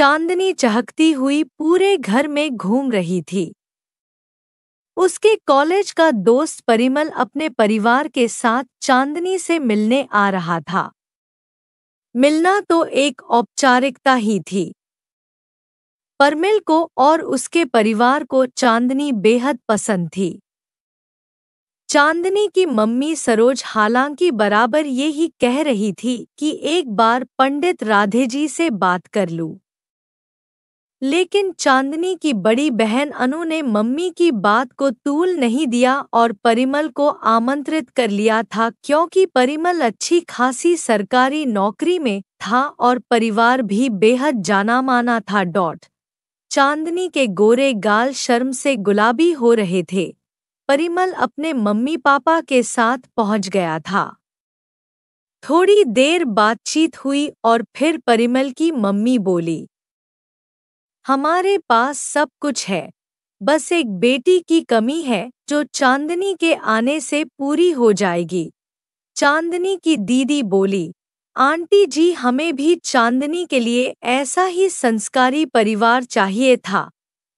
चांदनी चहकती हुई पूरे घर में घूम रही थी उसके कॉलेज का दोस्त परिमल अपने परिवार के साथ चांदनी से मिलने आ रहा था मिलना तो एक औपचारिकता ही थी परमिल को और उसके परिवार को चांदनी बेहद पसंद थी चांदनी की मम्मी सरोज हालांकि बराबर ये ही कह रही थी कि एक बार पंडित राधे जी से बात कर लूं। लेकिन चांदनी की बड़ी बहन अनु ने मम्मी की बात को तूल नहीं दिया और परिमल को आमंत्रित कर लिया था क्योंकि परिमल अच्छी खासी सरकारी नौकरी में था और परिवार भी बेहद जाना माना था डॉट चांदनी के गोरे गाल शर्म से गुलाबी हो रहे थे परिमल अपने मम्मी पापा के साथ पहुंच गया था थोड़ी देर बातचीत हुई और फिर परिमल की मम्मी बोली हमारे पास सब कुछ है बस एक बेटी की कमी है जो चांदनी के आने से पूरी हो जाएगी चांदनी की दीदी बोली आंटी जी हमें भी चांदनी के लिए ऐसा ही संस्कारी परिवार चाहिए था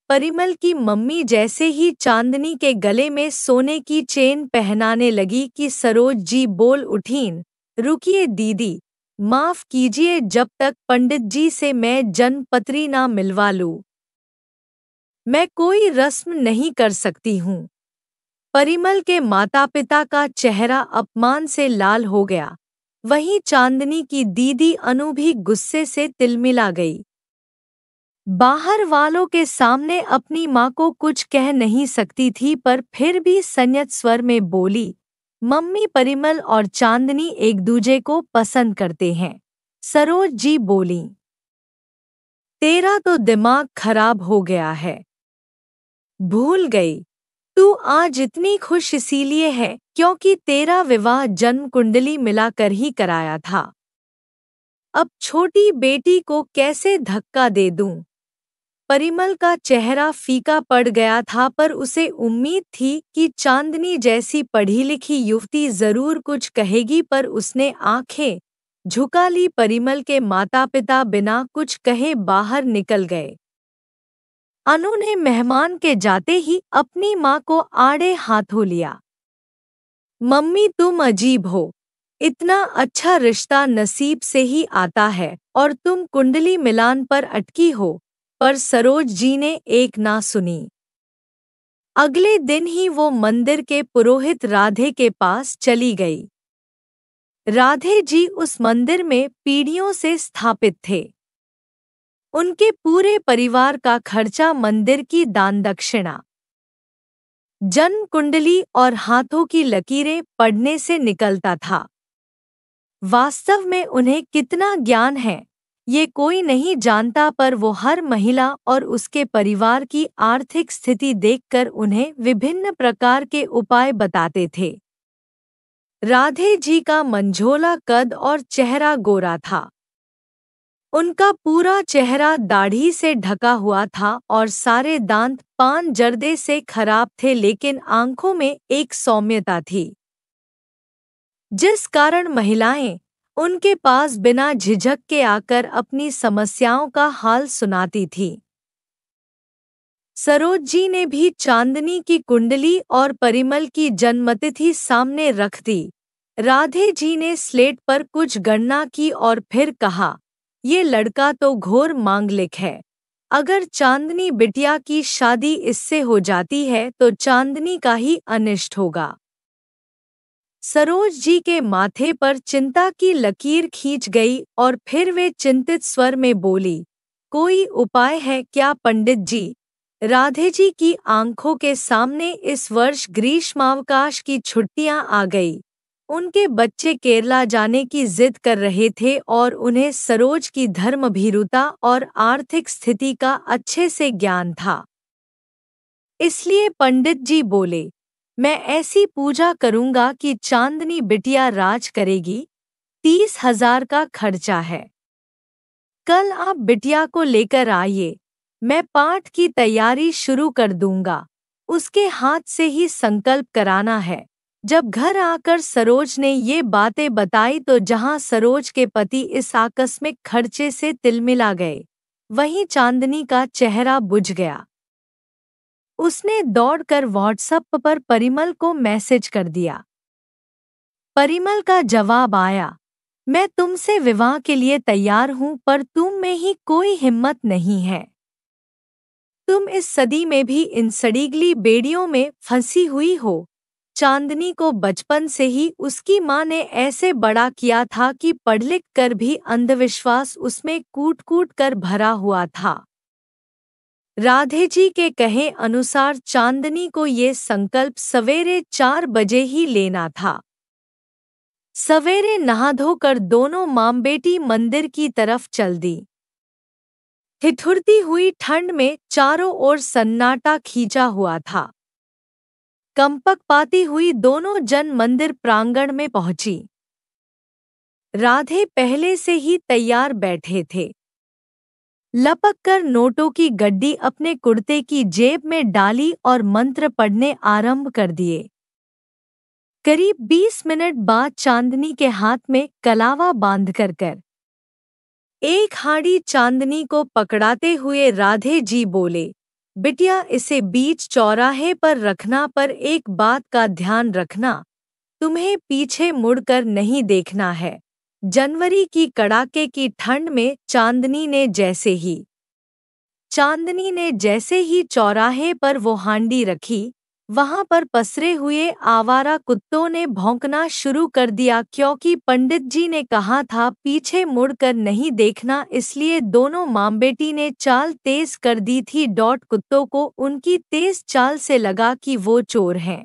परिमल की मम्मी जैसे ही चांदनी के गले में सोने की चेन पहनाने लगी कि सरोज जी बोल उठीन रुकिए दीदी माफ कीजिए जब तक पंडित जी से मैं जन्मपत्री ना मिलवा लू मैं कोई रस्म नहीं कर सकती हूँ परिमल के माता पिता का चेहरा अपमान से लाल हो गया वहीं चांदनी की दीदी अनु भी गुस्से से तिलमिला गई बाहर वालों के सामने अपनी माँ को कुछ कह नहीं सकती थी पर फिर भी संयत स्वर में बोली मम्मी परिमल और चांदनी एक दूजे को पसंद करते हैं सरोज जी बोली तेरा तो दिमाग खराब हो गया है भूल गई तू आज इतनी खुश इसीलिए है क्योंकि तेरा विवाह जन्म कुंडली मिलाकर ही कराया था अब छोटी बेटी को कैसे धक्का दे दूं? परिमल का चेहरा फीका पड़ गया था पर उसे उम्मीद थी कि चांदनी जैसी पढ़ी लिखी युवती जरूर कुछ कहेगी पर उसने आंखें झुका ली परिमल के माता पिता बिना कुछ कहे बाहर निकल गए अनु ने मेहमान के जाते ही अपनी माँ को आड़े हाथों लिया मम्मी तुम अजीब हो इतना अच्छा रिश्ता नसीब से ही आता है और तुम कुंडली मिलान पर अटकी हो पर सरोज जी ने एक ना सुनी अगले दिन ही वो मंदिर के पुरोहित राधे के पास चली गई राधे जी उस मंदिर में पीढ़ियों से स्थापित थे उनके पूरे परिवार का खर्चा मंदिर की दान दक्षिणा जन्म कुंडली और हाथों की लकीरें पढ़ने से निकलता था वास्तव में उन्हें कितना ज्ञान है ये कोई नहीं जानता पर वो हर महिला और उसके परिवार की आर्थिक स्थिति देखकर उन्हें विभिन्न प्रकार के उपाय बताते थे राधे जी का मंझोला कद और चेहरा गोरा था उनका पूरा चेहरा दाढ़ी से ढका हुआ था और सारे दांत पान जर्दे से खराब थे लेकिन आंखों में एक सौम्यता थी जिस कारण महिलाएं उनके पास बिना झिझक के आकर अपनी समस्याओं का हाल सुनाती थी सरोज जी ने भी चांदनी की कुंडली और परिमल की जन्मतिथि सामने रख दी राधे जी ने स्लेट पर कुछ गणना की और फिर कहा ये लड़का तो घोर मांगलिक है अगर चांदनी बिटिया की शादी इससे हो जाती है तो चांदनी का ही अनिष्ट होगा सरोज जी के माथे पर चिंता की लकीर खींच गई और फिर वे चिंतित स्वर में बोली कोई उपाय है क्या पंडित जी राधे जी की आंखों के सामने इस वर्ष ग्रीष्मावकाश की छुट्टियां आ गई उनके बच्चे केरला जाने की जिद कर रहे थे और उन्हें सरोज की धर्म भीरुता और आर्थिक स्थिति का अच्छे से ज्ञान था इसलिए पंडित जी बोले मैं ऐसी पूजा करूंगा कि चांदनी बिटिया राज करेगी तीस हजार का खर्चा है कल आप बिटिया को लेकर आइए मैं पाठ की तैयारी शुरू कर दूंगा उसके हाथ से ही संकल्प कराना है जब घर आकर सरोज ने ये बातें बताई तो जहां सरोज के पति इस आकस्मिक खर्चे से तिलमिला गए वहीं चांदनी का चेहरा बुझ गया उसने दौड़कर व्हाट्सएप पर परिमल को मैसेज कर दिया परिमल का जवाब आया मैं तुमसे विवाह के लिए तैयार हूं पर तुम में ही कोई हिम्मत नहीं है तुम इस सदी में भी इन सड़ीगली बेड़ियों में फंसी हुई हो चांदनी को बचपन से ही उसकी माँ ने ऐसे बड़ा किया था कि पढ़ लिख कर भी अंधविश्वास उसमें कूट कूट कर भरा हुआ था राधे जी के कहे अनुसार चांदनी को ये संकल्प सवेरे चार बजे ही लेना था सवेरे नहा धोकर दोनों माम बेटी मंदिर की तरफ चल दी हिथुरती हुई ठंड में चारों ओर सन्नाटा खींचा हुआ था कंपक पाती हुई दोनों जन मंदिर प्रांगण में पहुंची राधे पहले से ही तैयार बैठे थे लपक कर नोटों की गड्डी अपने कुर्ते की जेब में डाली और मंत्र पढ़ने आरंभ कर दिए करीब बीस मिनट बाद चांदनी के हाथ में कलावा बांध कर कर एक हाड़ी चांदनी को पकड़ाते हुए राधे जी बोले बिटिया इसे बीच चौराहे पर रखना पर एक बात का ध्यान रखना तुम्हें पीछे मुड़कर नहीं देखना है जनवरी की कड़ाके की ठंड में चांदनी ने जैसे ही चांदनी ने जैसे ही चौराहे पर वो हांडी रखी वहां पर पसरे हुए आवारा कुत्तों ने भौंकना शुरू कर दिया क्योंकि पंडित जी ने कहा था पीछे मुड़कर नहीं देखना इसलिए दोनों मामबेटी ने चाल तेज कर दी थी डॉट कुत्तों को उनकी तेज चाल से लगा कि वो चोर हैं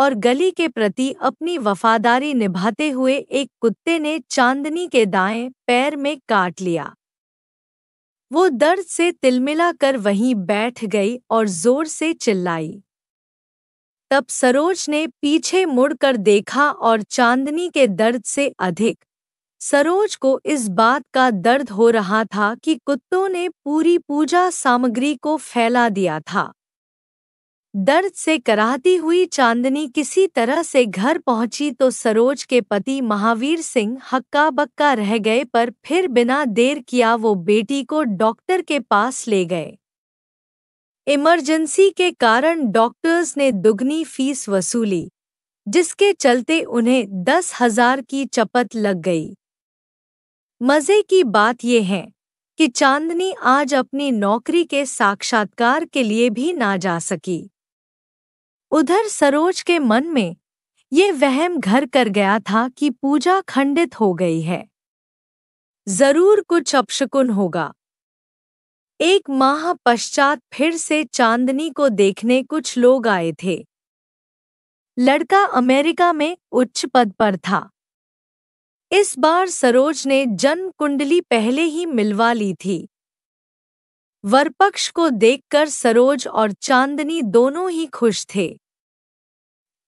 और गली के प्रति अपनी वफादारी निभाते हुए एक कुत्ते ने चांदनी के दाएं पैर में काट लिया वो दर्द से तिलमिला कर वहीं बैठ गई और जोर से चिल्लाई तब सरोज ने पीछे मुड़कर देखा और चांदनी के दर्द से अधिक सरोज को इस बात का दर्द हो रहा था कि कुत्तों ने पूरी पूजा सामग्री को फैला दिया था दर्द से कराहती हुई चांदनी किसी तरह से घर पहुंची तो सरोज के पति महावीर सिंह हक्का बक्का रह गए पर फिर बिना देर किया वो बेटी को डॉक्टर के पास ले गए इमरजेंसी के कारण डॉक्टर्स ने दुगनी फीस वसूली जिसके चलते उन्हें दस हजार की चपत लग गई मज़े की बात ये है कि चांदनी आज अपनी नौकरी के साक्षात्कार के लिए भी ना जा सकी उधर सरोज के मन में ये वहम घर कर गया था कि पूजा खंडित हो गई है जरूर कुछ अपशकुन होगा एक माह पश्चात फिर से चांदनी को देखने कुछ लोग आए थे लड़का अमेरिका में उच्च पद पर था इस बार सरोज ने जन्म कुंडली पहले ही मिलवा ली थी वरपक्ष को देखकर सरोज और चांदनी दोनों ही खुश थे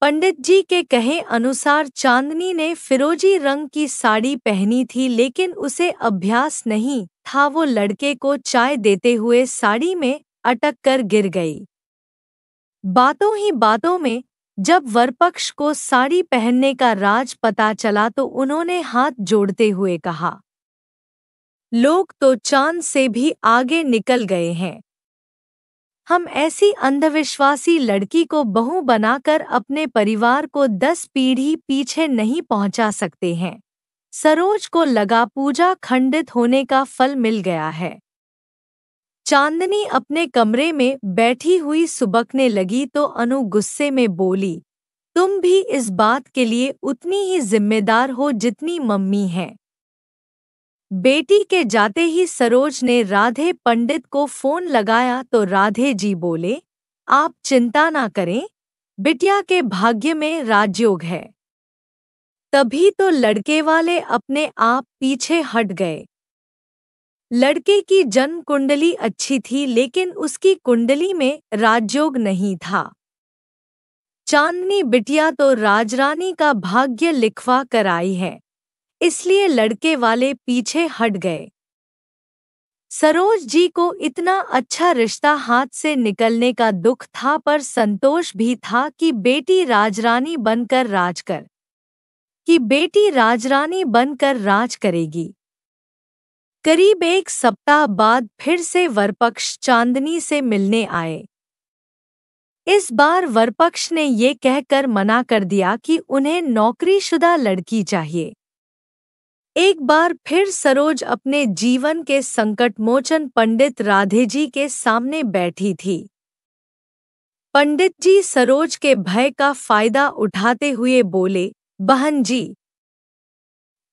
पंडित जी के कहे अनुसार चांदनी ने फिरोजी रंग की साड़ी पहनी थी लेकिन उसे अभ्यास नहीं था वो लड़के को चाय देते हुए साड़ी में अटक कर गिर गई बातों ही बातों में जब वरपक्ष को साड़ी पहनने का राज पता चला तो उन्होंने हाथ जोड़ते हुए कहा लोग तो चांद से भी आगे निकल गए हैं हम ऐसी अंधविश्वासी लड़की को बहू बनाकर अपने परिवार को दस पीढ़ी पीछे नहीं पहुंचा सकते हैं सरोज को लगा पूजा खंडित होने का फल मिल गया है चांदनी अपने कमरे में बैठी हुई सुबकने लगी तो अनु गुस्से में बोली तुम भी इस बात के लिए उतनी ही जिम्मेदार हो जितनी मम्मी हैं बेटी के जाते ही सरोज ने राधे पंडित को फोन लगाया तो राधे जी बोले आप चिंता ना करें बिटिया के भाग्य में राजयोग है तभी तो लड़के वाले अपने आप पीछे हट गए लड़के की जन्म कुंडली अच्छी थी लेकिन उसकी कुंडली में राजयोग नहीं था चांदनी बिटिया तो राजरानी का भाग्य लिखवा कर आई है इसलिए लड़के वाले पीछे हट गए सरोज जी को इतना अच्छा रिश्ता हाथ से निकलने का दुख था पर संतोष भी था कि बेटी राजरानी बनकर राज कर कि बेटी राजरानी बनकर राज करेगी करीब एक सप्ताह बाद फिर से वरपक्ष चांदनी से मिलने आए इस बार वरपक्ष ने ये कहकर मना कर दिया कि उन्हें नौकरीशुदा लड़की चाहिए एक बार फिर सरोज अपने जीवन के संकटमोचन पंडित राधे जी के सामने बैठी थी पंडित जी सरोज के भय का फायदा उठाते हुए बोले बहन जी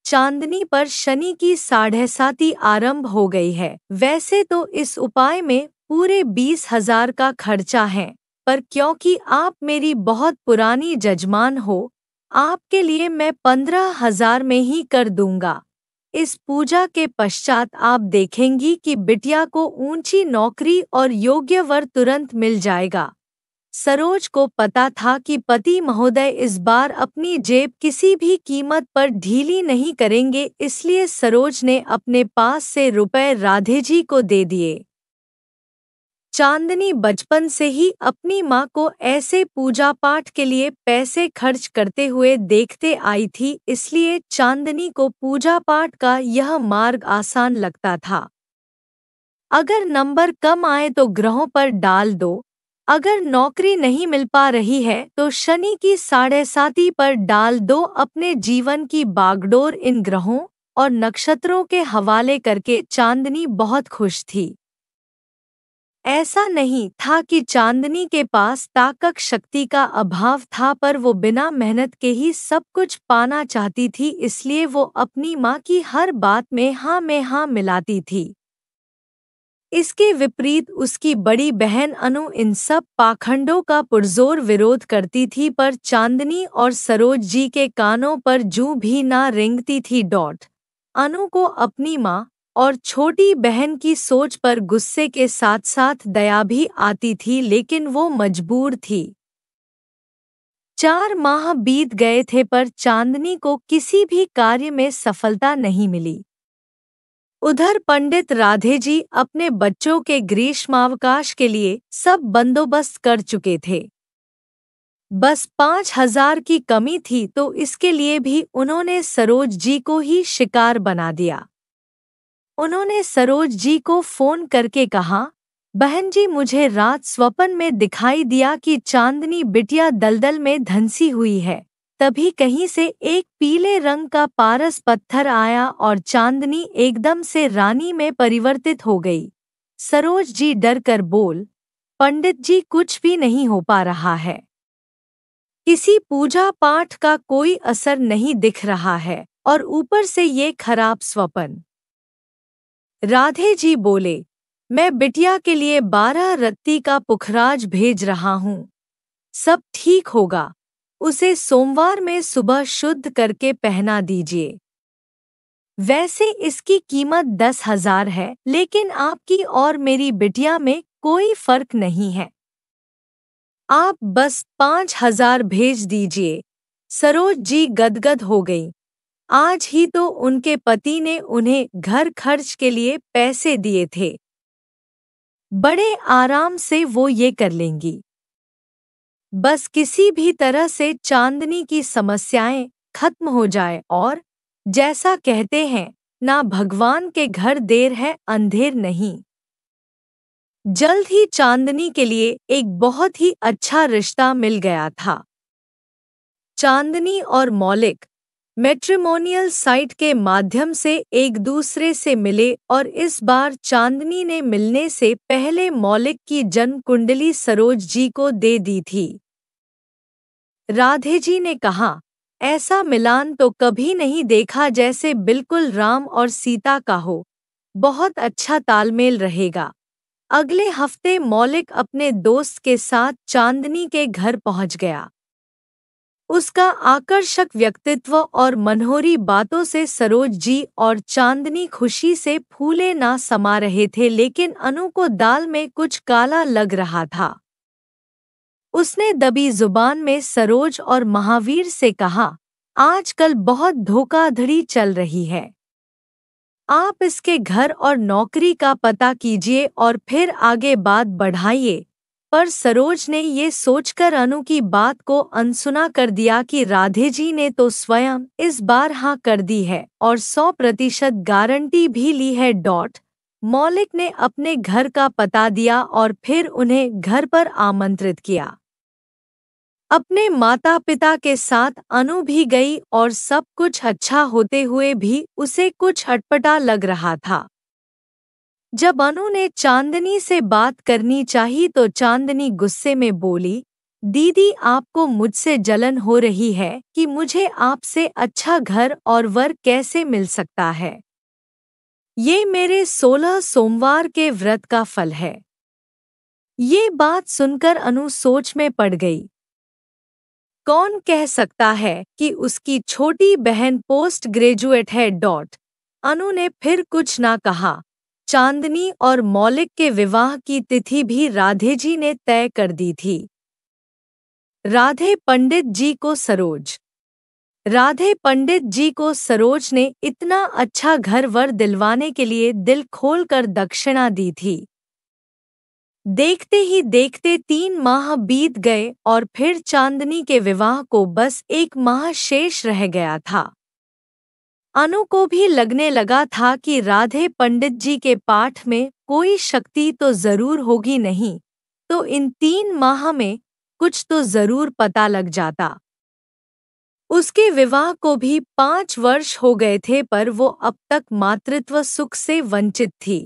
चांदनी पर शनि की साढ़े साती आरंभ हो गई है वैसे तो इस उपाय में पूरे बीस हजार का खर्चा है पर क्योंकि आप मेरी बहुत पुरानी जजमान हो आपके लिए मैं पंद्रह हजार में ही कर दूंगा इस पूजा के पश्चात आप देखेंगी कि बिटिया को ऊंची नौकरी और योग्य वर तुरंत मिल जाएगा सरोज को पता था कि पति महोदय इस बार अपनी जेब किसी भी कीमत पर ढीली नहीं करेंगे इसलिए सरोज ने अपने पास से रुपए राधे जी को दे दिए चांदनी बचपन से ही अपनी माँ को ऐसे पूजा पाठ के लिए पैसे खर्च करते हुए देखते आई थी इसलिए चांदनी को पूजा पाठ का यह मार्ग आसान लगता था अगर नंबर कम आए तो ग्रहों पर डाल दो अगर नौकरी नहीं मिल पा रही है तो शनि की साढ़े साती पर डाल दो अपने जीवन की बागडोर इन ग्रहों और नक्षत्रों के हवाले करके चांदनी बहुत खुश थी ऐसा नहीं था कि चांदनी के पास ताकक शक्ति का अभाव था पर वो बिना मेहनत के ही सब कुछ पाना चाहती थी इसलिए वो अपनी माँ की हर बात में हाँ में हाँ मिलाती थी इसके विपरीत उसकी बड़ी बहन अनु इन सब पाखंडों का पुरजोर विरोध करती थी पर चांदनी और सरोज जी के कानों पर जू भी ना रेंगती थी डॉट अनु को अपनी माँ और छोटी बहन की सोच पर गुस्से के साथ साथ दया भी आती थी लेकिन वो मजबूर थी चार माह बीत गए थे पर चांदनी को किसी भी कार्य में सफलता नहीं मिली उधर पंडित राधे जी अपने बच्चों के ग्रीष्मावकाश के लिए सब बंदोबस्त कर चुके थे बस पांच हजार की कमी थी तो इसके लिए भी उन्होंने सरोज जी को ही शिकार बना दिया उन्होंने सरोज जी को फोन करके कहा बहन जी मुझे रात स्वपन में दिखाई दिया कि चांदनी बिटिया दलदल में धंसी हुई है तभी कहीं से एक पीले रंग का पारस पत्थर आया और चांदनी एकदम से रानी में परिवर्तित हो गई सरोज जी डर कर बोल पंडित जी कुछ भी नहीं हो पा रहा है किसी पूजा पाठ का कोई असर नहीं दिख रहा है और ऊपर से ये खराब स्वपन राधे जी बोले मैं बिटिया के लिए बारह रत्ती का पुखराज भेज रहा हूँ सब ठीक होगा उसे सोमवार में सुबह शुद्ध करके पहना दीजिए वैसे इसकी कीमत दस हजार है लेकिन आपकी और मेरी बिटिया में कोई फर्क नहीं है आप बस पाँच हजार भेज दीजिए सरोज जी गदगद हो गई आज ही तो उनके पति ने उन्हें घर खर्च के लिए पैसे दिए थे बड़े आराम से वो ये कर लेंगी बस किसी भी तरह से चांदनी की समस्याएं खत्म हो जाए और जैसा कहते हैं ना भगवान के घर देर है अंधेर नहीं जल्द ही चांदनी के लिए एक बहुत ही अच्छा रिश्ता मिल गया था चांदनी और मौलिक मेट्रिमोनियल साइट के माध्यम से एक दूसरे से मिले और इस बार चांदनी ने मिलने से पहले मौलिक की जन्म कुंडली सरोज जी को दे दी थी राधे जी ने कहा ऐसा मिलान तो कभी नहीं देखा जैसे बिल्कुल राम और सीता का हो बहुत अच्छा तालमेल रहेगा अगले हफ्ते मौलिक अपने दोस्त के साथ चांदनी के घर पहुंच गया उसका आकर्षक व्यक्तित्व और मनहोरी बातों से सरोज जी और चांदनी खुशी से फूले ना समा रहे थे लेकिन अनु को दाल में कुछ काला लग रहा था उसने दबी जुबान में सरोज और महावीर से कहा आजकल बहुत धोखाधड़ी चल रही है आप इसके घर और नौकरी का पता कीजिए और फिर आगे बात बढ़ाइए पर सरोज ने ये सोचकर अनु की बात को अनसुना कर दिया कि राधे जी ने तो स्वयं इस बार हाँ कर दी है और सौ प्रतिशत गारंटी भी ली है डॉट मौलिक ने अपने घर का पता दिया और फिर उन्हें घर पर आमंत्रित किया अपने माता पिता के साथ अनु भी गई और सब कुछ अच्छा होते हुए भी उसे कुछ अटपटा लग रहा था जब अनु ने चांदनी से बात करनी चाही तो चांदनी गुस्से में बोली दीदी आपको मुझसे जलन हो रही है कि मुझे आपसे अच्छा घर और वर कैसे मिल सकता है ये मेरे सोलह सोमवार के व्रत का फल है ये बात सुनकर अनु सोच में पड़ गई कौन कह सकता है कि उसकी छोटी बहन पोस्ट ग्रेजुएट है डॉट अनु ने फिर कुछ ना कहा चांदनी और मौलिक के विवाह की तिथि भी राधे जी ने तय कर दी थी राधे पंडित जी को सरोज राधे पंडित जी को सरोज ने इतना अच्छा घर वर दिलवाने के लिए दिल खोल कर दक्षिणा दी थी देखते ही देखते तीन माह बीत गए और फिर चांदनी के विवाह को बस एक माह शेष रह गया था अनु को भी लगने लगा था कि राधे पंडित जी के पाठ में कोई शक्ति तो जरूर होगी नहीं तो इन तीन माह में कुछ तो जरूर पता लग जाता उसके विवाह को भी पांच वर्ष हो गए थे पर वो अब तक मातृत्व सुख से वंचित थी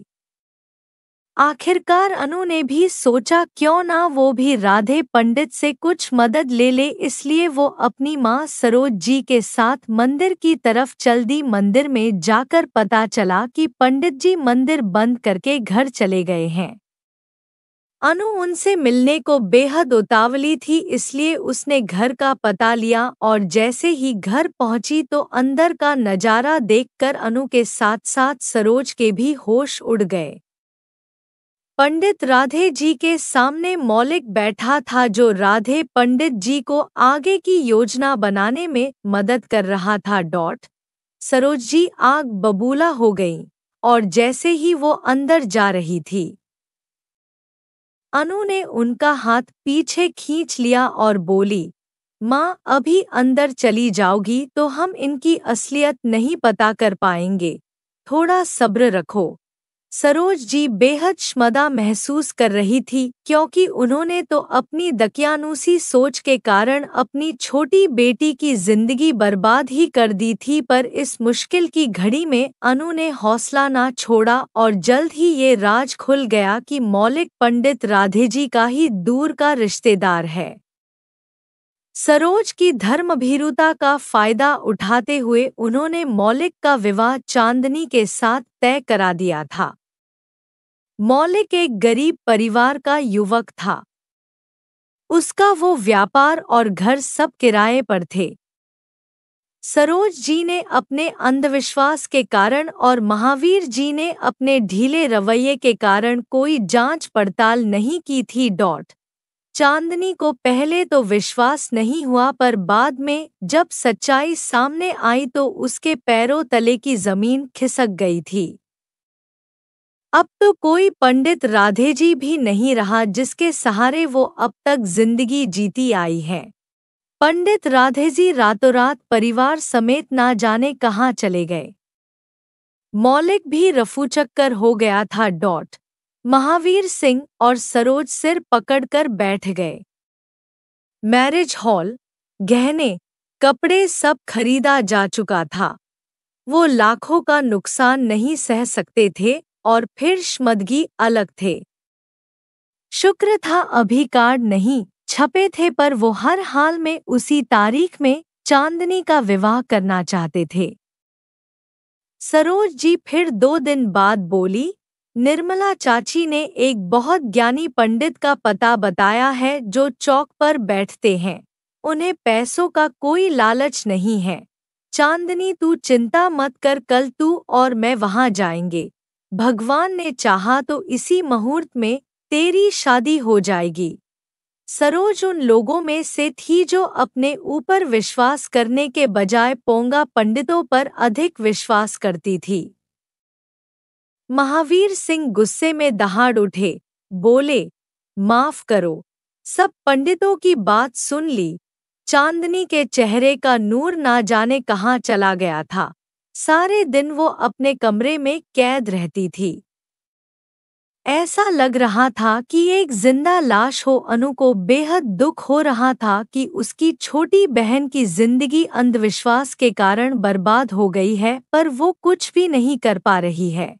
आखिरकार अनु ने भी सोचा क्यों ना वो भी राधे पंडित से कुछ मदद ले ले इसलिए वो अपनी माँ सरोज जी के साथ मंदिर की तरफ चल दी मंदिर में जाकर पता चला कि पंडित जी मंदिर बंद करके घर चले गए हैं अनु उनसे मिलने को बेहद उतावली थी इसलिए उसने घर का पता लिया और जैसे ही घर पहुंची तो अंदर का नज़ारा देखकर अनु के साथ साथ सरोज के भी होश उड़ गए पंडित राधे जी के सामने मौलिक बैठा था जो राधे पंडित जी को आगे की योजना बनाने में मदद कर रहा था डॉट सरोज जी आग बबूला हो गई और जैसे ही वो अंदर जा रही थी अनु ने उनका हाथ पीछे खींच लिया और बोली माँ अभी अंदर चली जाओगी तो हम इनकी असलियत नहीं पता कर पाएंगे थोड़ा सब्र रखो सरोज जी बेहद शमदा महसूस कर रही थी क्योंकि उन्होंने तो अपनी दकियानुसी सोच के कारण अपनी छोटी बेटी की जिंदगी बर्बाद ही कर दी थी पर इस मुश्किल की घड़ी में अनु ने हौसला ना छोड़ा और जल्द ही ये राज खुल गया कि मौलिक पंडित राधे जी का ही दूर का रिश्तेदार है सरोज की धर्मभीरुता का फायदा उठाते हुए उन्होंने मौलिक का विवाह चांदनी के साथ तय करा दिया था मौलिक एक गरीब परिवार का युवक था उसका वो व्यापार और घर सब किराए पर थे सरोज जी ने अपने अंधविश्वास के कारण और महावीर जी ने अपने ढीले रवैये के कारण कोई जांच पड़ताल नहीं की थी डॉट चांदनी को पहले तो विश्वास नहीं हुआ पर बाद में जब सच्चाई सामने आई तो उसके पैरों तले की जमीन खिसक गई थी अब तो कोई पंडित राधे जी भी नहीं रहा जिसके सहारे वो अब तक जिंदगी जीती आई है पंडित राधे जी रातों रात परिवार समेत ना जाने कहाँ चले गए मौलिक भी रफू चक्कर हो गया था डॉट महावीर सिंह और सरोज सिर पकड़कर बैठ गए मैरिज हॉल गहने कपड़े सब खरीदा जा चुका था वो लाखों का नुकसान नहीं सह सकते थे और फिर श्मदगी अलग थे शुक्र था अभी कार्ड नहीं छपे थे पर वो हर हाल में उसी तारीख में चांदनी का विवाह करना चाहते थे सरोज जी फिर दो दिन बाद बोली निर्मला चाची ने एक बहुत ज्ञानी पंडित का पता बताया है जो चौक पर बैठते हैं उन्हें पैसों का कोई लालच नहीं है चांदनी तू चिंता मत कर कल तू और मैं वहां जाएंगे भगवान ने चाहा तो इसी मुहूर्त में तेरी शादी हो जाएगी सरोज उन लोगों में से थी जो अपने ऊपर विश्वास करने के बजाय पोंगा पंडितों पर अधिक विश्वास करती थी महावीर सिंह गुस्से में दहाड़ उठे बोले माफ करो सब पंडितों की बात सुन ली चांदनी के चेहरे का नूर ना जाने कहाँ चला गया था सारे दिन वो अपने कमरे में कैद रहती थी ऐसा लग रहा था कि एक जिंदा लाश हो अनु को बेहद दुख हो रहा था कि उसकी छोटी बहन की जिंदगी अंधविश्वास के कारण बर्बाद हो गई है पर वो कुछ भी नहीं कर पा रही है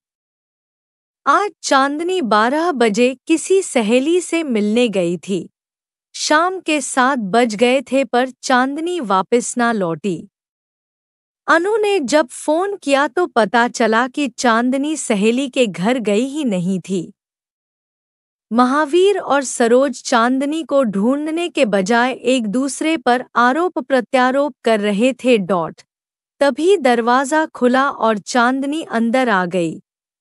आज चांदनी बारह बजे किसी सहेली से मिलने गई थी शाम के सात बज गए थे पर चांदनी वापस ना लौटी अनु ने जब फोन किया तो पता चला कि चांदनी सहेली के घर गई ही नहीं थी महावीर और सरोज चांदनी को ढूंढने के बजाय एक दूसरे पर आरोप प्रत्यारोप कर रहे थे डॉट तभी दरवाजा खुला और चांदनी अंदर आ गई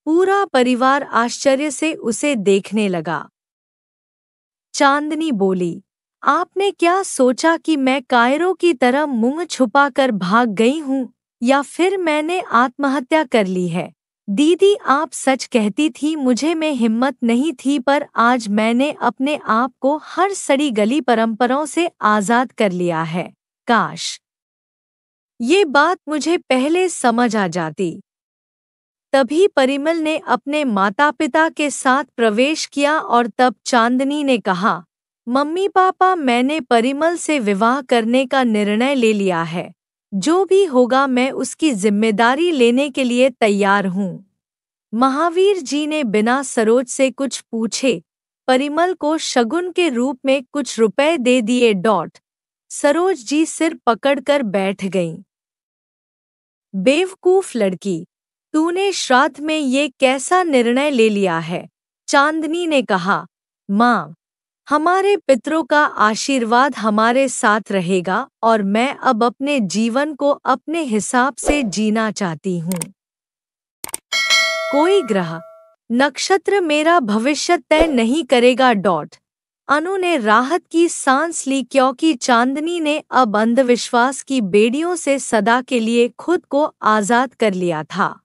पूरा परिवार आश्चर्य से उसे देखने लगा चांदनी बोली आपने क्या सोचा कि मैं कायरों की तरह मुंह छुपाकर भाग गई हूँ या फिर मैंने आत्महत्या कर ली है दीदी आप सच कहती थी मुझे में हिम्मत नहीं थी पर आज मैंने अपने आप को हर सड़ी गली परंपराओं से आज़ाद कर लिया है काश ये बात मुझे पहले समझ आ जाती तभी परिमल ने अपने माता पिता के साथ प्रवेश किया और तब चांदनी ने कहा मम्मी पापा मैंने परिमल से विवाह करने का निर्णय ले लिया है जो भी होगा मैं उसकी जिम्मेदारी लेने के लिए तैयार हूँ महावीर जी ने बिना सरोज से कुछ पूछे परिमल को शगुन के रूप में कुछ रुपए दे दिए डॉट सरोज जी सिर पकड़कर बैठ गईं। बेवकूफ लड़की तूने श्राद्ध में ये कैसा निर्णय ले लिया है चांदनी ने कहा माँ हमारे पितरों का आशीर्वाद हमारे साथ रहेगा और मैं अब अपने जीवन को अपने हिसाब से जीना चाहती हूँ कोई ग्रह नक्षत्र मेरा भविष्य तय नहीं करेगा डॉट अनु ने राहत की सांस ली क्योंकि चांदनी ने अब अंधविश्वास की बेड़ियों से सदा के लिए खुद को आज़ाद कर लिया था